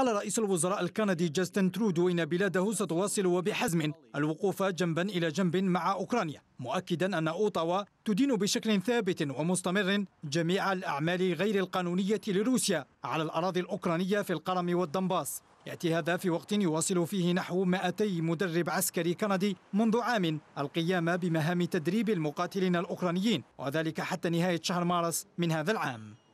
قال رئيس الوزراء الكندي جاستن ترودو إن بلاده ستواصل وبحزم الوقوف جنبا إلى جنب مع أوكرانيا مؤكدا أن أوطاوا تدين بشكل ثابت ومستمر جميع الأعمال غير القانونية لروسيا على الأراضي الأوكرانية في القرم والدنباس يأتي هذا في وقت يواصل فيه نحو 200 مدرب عسكري كندي منذ عام القيام بمهام تدريب المقاتلين الأوكرانيين وذلك حتى نهاية شهر مارس من هذا العام